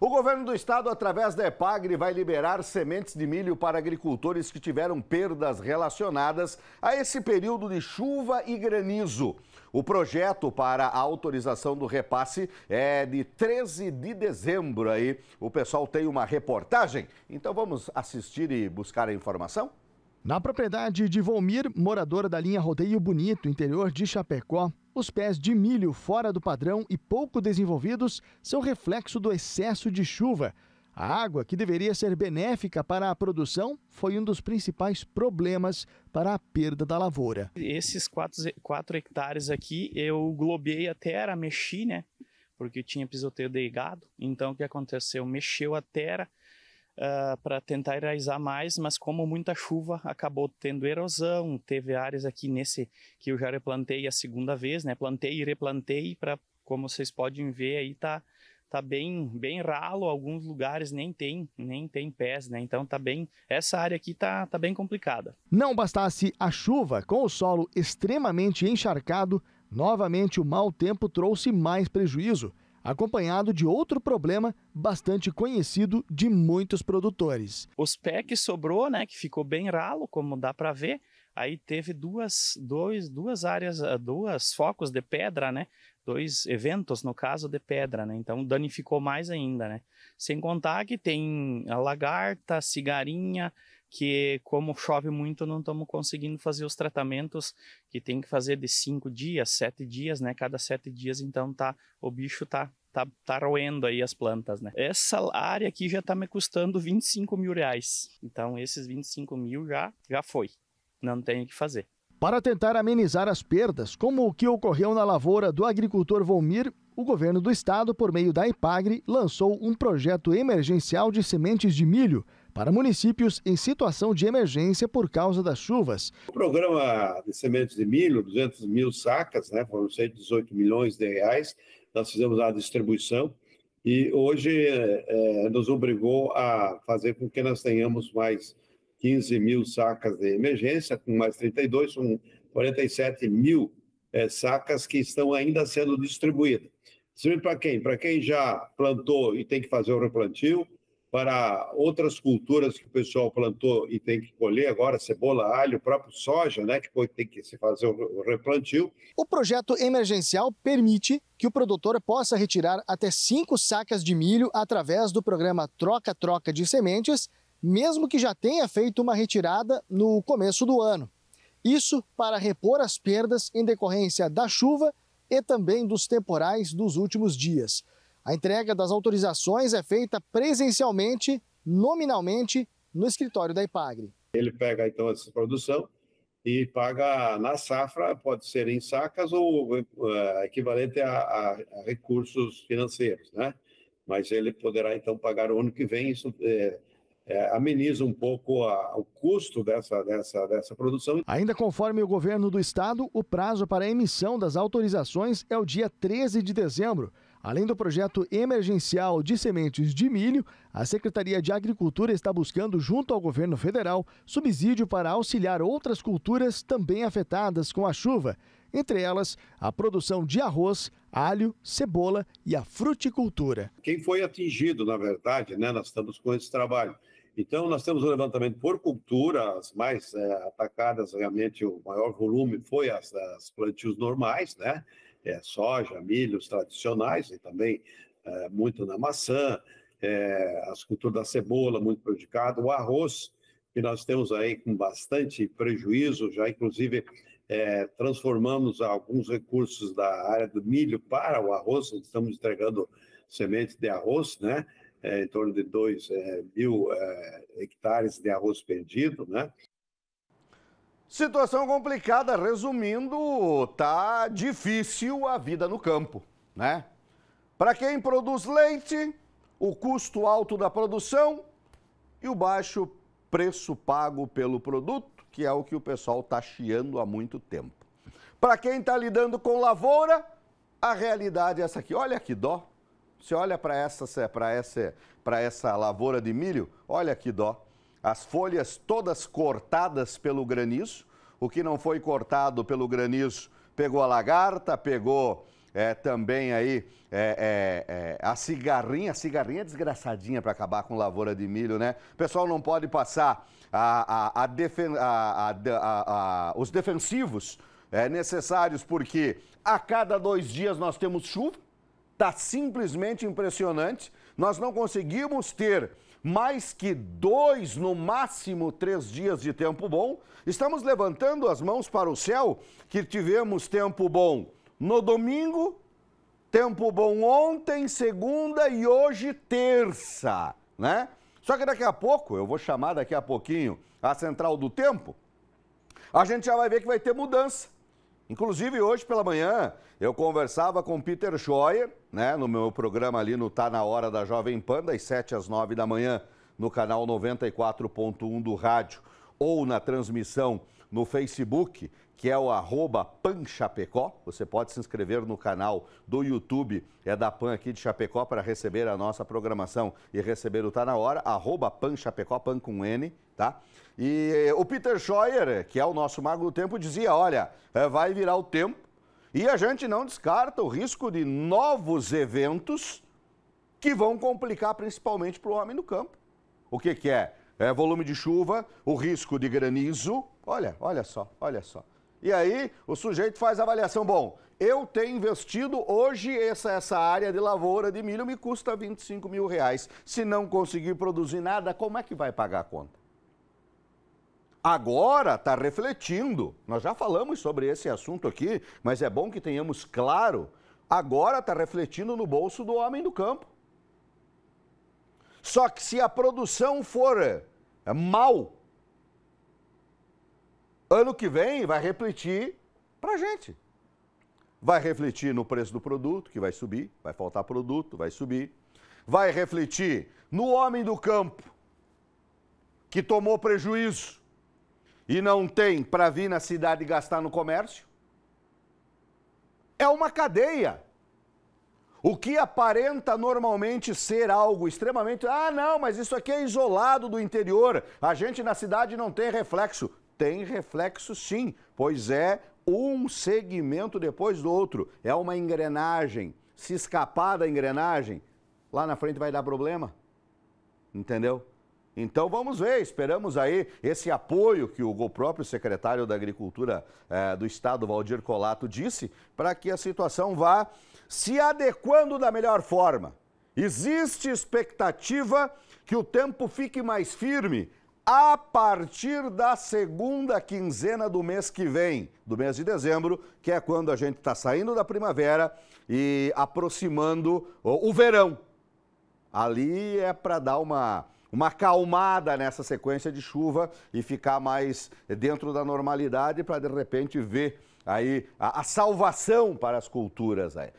O governo do estado, através da EPAGRE, vai liberar sementes de milho para agricultores que tiveram perdas relacionadas a esse período de chuva e granizo. O projeto para a autorização do repasse é de 13 de dezembro aí. O pessoal tem uma reportagem, então vamos assistir e buscar a informação? Na propriedade de Volmir, moradora da linha Rodeio Bonito, interior de Chapecó, os pés de milho fora do padrão e pouco desenvolvidos são reflexo do excesso de chuva. A água, que deveria ser benéfica para a produção, foi um dos principais problemas para a perda da lavoura. Esses 4 hectares aqui eu globei até era mexi, né? Porque tinha pisoteio de gado. Então o que aconteceu? Mexeu a terra, uh, ah, para tentar enraizar mais, mas como muita chuva acabou tendo erosão, teve áreas aqui nesse que eu já replantei a segunda vez, né? Plantei e replantei para como vocês podem ver aí tá tá bem bem ralo, alguns lugares nem tem, nem tem pés, né? Então tá bem, essa área aqui tá tá bem complicada. Não bastasse a chuva com o solo extremamente encharcado, novamente o mau tempo trouxe mais prejuízo acompanhado de outro problema bastante conhecido de muitos produtores. Os pé que sobrou, né, que ficou bem ralo, como dá para ver, aí teve duas, dois, duas áreas, ah, duas focos de pedra, né, dois eventos, no caso, de pedra, né? Então danificou mais ainda, né? Sem contar que tem a lagarta, cigarinha, que como chove muito, não estamos conseguindo fazer os tratamentos que tem que fazer de cinco dias, sete dias, né? Cada sete dias, então tá, o bicho tá tá, tá roendo aí as plantas, né? Essa área aqui já tá me custando 25 mil reais. Então, esses 25 mil já, já foi. Não tenho o que fazer. Para tentar amenizar as perdas, como o que ocorreu na lavoura do agricultor Volmir, o governo do estado, por meio da IPAGRE, lançou um projeto emergencial de sementes de milho para municípios em situação de emergência por causa das chuvas. O programa de sementes de milho, 200 mil sacas, né, foram 118 milhões de reais, nós fizemos a distribuição e hoje é, é, nos obrigou a fazer com que nós tenhamos mais 15 mil sacas de emergência, com mais 32, são 47 mil é, sacas que estão ainda sendo distribuídas. Distribuído para quem? Para quem já plantou e tem que fazer o replantio, para outras culturas que o pessoal plantou e tem que colher agora, cebola, alho, próprio soja, né, que tem que se fazer o replantio. O projeto emergencial permite que o produtor possa retirar até cinco sacas de milho através do programa Troca-Troca de Sementes, mesmo que já tenha feito uma retirada no começo do ano. Isso para repor as perdas em decorrência da chuva e também dos temporais dos últimos dias. A entrega das autorizações é feita presencialmente, nominalmente, no escritório da IPAGRE. Ele pega então essa produção e paga na safra, pode ser em sacas ou uh, equivalente a, a, a, recursos financeiros, né? Mas ele poderá então pagar o ano que vem. Isso é, é, ameniza um pouco a, o custo dessa, dessa, dessa produção. Ainda conforme o governo do estado, o prazo para a emissão das autorizações é o dia 13 de dezembro. Além do projeto emergencial de sementes de milho, a Secretaria de Agricultura está buscando, junto ao governo federal, subsídio para auxiliar outras culturas também afetadas com a chuva, entre elas a produção de arroz, alho, cebola e a fruticultura. Quem foi atingido, na verdade, né, nós estamos com esse trabalho. Então, nós temos um levantamento por cultura, as mais é, atacadas, realmente, o maior volume foi as, as plantios normais, né? é, soja, milhos tradicionais e também é, muito na maçã, é, as culturas da cebola muito prejudicado, o arroz que nós temos aí com bastante prejuízo, já inclusive é, transformamos alguns recursos da área do milho para o arroz, estamos entregando sementes de arroz, né? É, em torno de 2 é, mil é, hectares de arroz perdido, né? Situação complicada, resumindo, tá difícil a vida no campo, né? Para quem produz leite, o custo alto da produção e o baixo preço pago pelo produto, que é o que o pessoal tá chiando há muito tempo. Para quem está lidando com lavoura, a realidade é essa aqui. Olha que dó. Você olha para essa, para essa, para essa lavoura de milho, olha que dó as folhas todas cortadas pelo granizo. O que não foi cortado pelo granizo pegou a lagarta, pegou é, também aí é, é, é a cigarrinha. A cigarrinha é desgraçadinha para acabar com lavoura de milho, né? O pessoal não pode passar a, a, a defen os defensivos é, necessários porque a cada dois dias nós temos chuva. Está simplesmente impressionante. Nós não conseguimos ter mais que dois, no máximo três dias de tempo bom, estamos levantando as mãos para o céu que tivemos tempo bom no domingo, tempo bom ontem, segunda e hoje terça, né? Só que daqui a pouco, eu vou chamar daqui a pouquinho a central do tempo, a gente já vai ver que vai ter mudança. Inclusive, hoje pela manhã, eu conversava com Peter Scheuer, né, no meu programa ali no Tá Na Hora da Jovem Pan, das 7 às 9 da manhã, no canal 94.1 do rádio ou na transmissão no Facebook que é o arroba Pan Chapecó. Você pode se inscrever no canal do YouTube, é da Pan aqui de Chapecó, para receber a nossa programação e receber o Tá Na Hora, arroba Pan Chapecó, Pan com N, tá? E eh, o Peter Scheuer, que é o nosso mago do tempo, dizia, olha, eh, vai virar o tempo e a gente não descarta o risco de novos eventos que vão complicar principalmente para o homem do campo. O que, que é? É volume de chuva, o risco de granizo. Olha, olha só, olha só. E aí o sujeito faz a avaliação. Bom, eu tenho investido hoje essa, essa área de lavoura de milho me custa 25 mil reais. Se não conseguir produzir nada, como é que vai pagar a conta? Agora está refletindo. Nós já falamos sobre esse assunto aqui, mas é bom que tenhamos claro. Agora está refletindo no bolso do homem do campo. Só que se a produção for eh, mal ano que vem vai refletir para a gente. Vai refletir no preço do produto, que vai subir, vai faltar produto, vai subir. Vai refletir no homem do campo, que tomou prejuízo e não tem para vir na cidade gastar no comércio. É uma cadeia. O que aparenta normalmente ser algo extremamente. Ah, não, mas isso aqui é isolado do interior. A gente na cidade não tem reflexo tem reflexo sim, pois é um segmento depois do outro. É uma engrenagem. Se escapar da engrenagem, lá na frente vai dar problema. Entendeu? Então vamos ver, esperamos aí esse apoio que o próprio secretário da Agricultura eh, do Estado, Valdir Colato, disse, para que a situação vá se adequando da melhor forma. Existe expectativa que o tempo fique mais firme a partir da segunda quinzena do mês que vem, do mês de dezembro, que é quando a gente está saindo da primavera e aproximando o, verão. Ali é para dar uma, uma acalmada nessa sequência de chuva e ficar mais dentro da normalidade para de repente ver aí a, a salvação para as culturas. Aí.